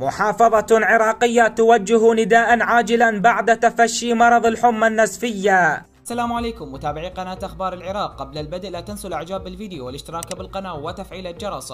محافظة عراقية توجه نداء عاجلا بعد تفشي مرض الحمى النسفية السلام عليكم متابعي قناة أخبار العراق قبل البدء لا تنسوا الإعجاب بالفيديو والاشتراك بالقناة وتفعيل الجرس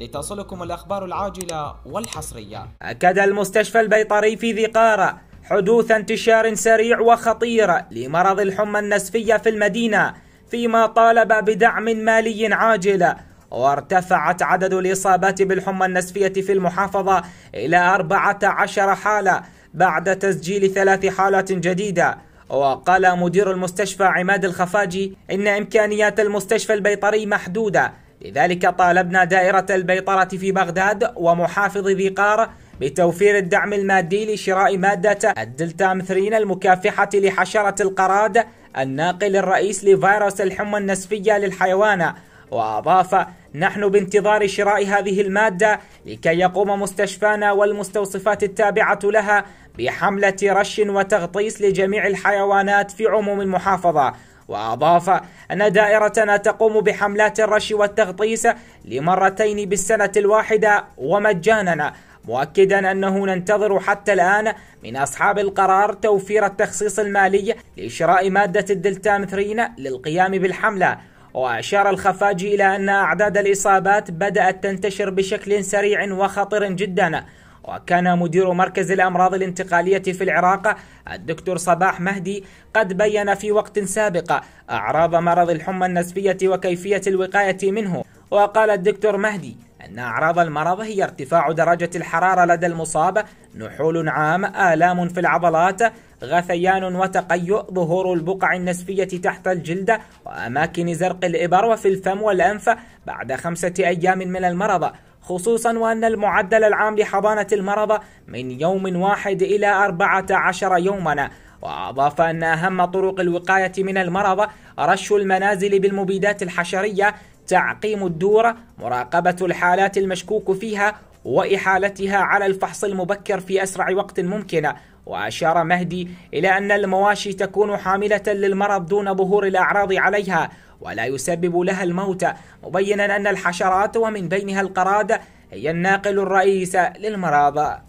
لتصلكم الأخبار العاجلة والحصرية أكد المستشفى البيطري في ذي قارة حدوث انتشار سريع وخطير لمرض الحمى النسفية في المدينة فيما طالب بدعم مالي عاجل وارتفعت عدد الإصابات بالحمى النسفية في المحافظة إلى 14 حالة بعد تسجيل ثلاث حالات جديدة وقال مدير المستشفى عماد الخفاجي إن إمكانيات المستشفى البيطري محدودة لذلك طالبنا دائرة البيطرة في بغداد ومحافظ ذي قار بتوفير الدعم المادي لشراء مادة الدلتامثرين المكافحة لحشرة القراد الناقل الرئيس لفيروس الحمى النسفية للحيوانة وأضاف نحن بانتظار شراء هذه المادة لكي يقوم مستشفانا والمستوصفات التابعة لها بحملة رش وتغطيس لجميع الحيوانات في عموم المحافظة وأضاف أن دائرتنا تقوم بحملات الرش والتغطيس لمرتين بالسنة الواحدة ومجانا مؤكدا انه ننتظر حتى الان من اصحاب القرار توفير التخصيص المالي لشراء ماده الدلتامثرين للقيام بالحمله وأشار الخفاجي إلى أن أعداد الإصابات بدأت تنتشر بشكل سريع وخطر جدا وكان مدير مركز الأمراض الانتقالية في العراق الدكتور صباح مهدي قد بين في وقت سابق أعراض مرض الحمى النسبية وكيفية الوقاية منه وقال الدكتور مهدي أن أعراض المرض هي ارتفاع درجة الحرارة لدى المصاب نحول عام آلام في العضلات غثيان وتقيؤ ظهور البقع النسفية تحت الجلد وأماكن زرق الإبر وفي الفم والأنف بعد خمسة أيام من المرض خصوصا وأن المعدل العام لحضانة المرض من يوم واحد إلى أربعة عشر يوما وأضاف أن أهم طرق الوقاية من المرض رش المنازل بالمبيدات الحشرية تعقيم الدورة مراقبة الحالات المشكوك فيها وإحالتها على الفحص المبكر في أسرع وقت ممكن وأشار مهدي إلى أن المواشي تكون حاملة للمرض دون ظهور الأعراض عليها ولا يسبب لها الموت مبينا أن الحشرات ومن بينها القراد هي الناقل الرئيس للمرض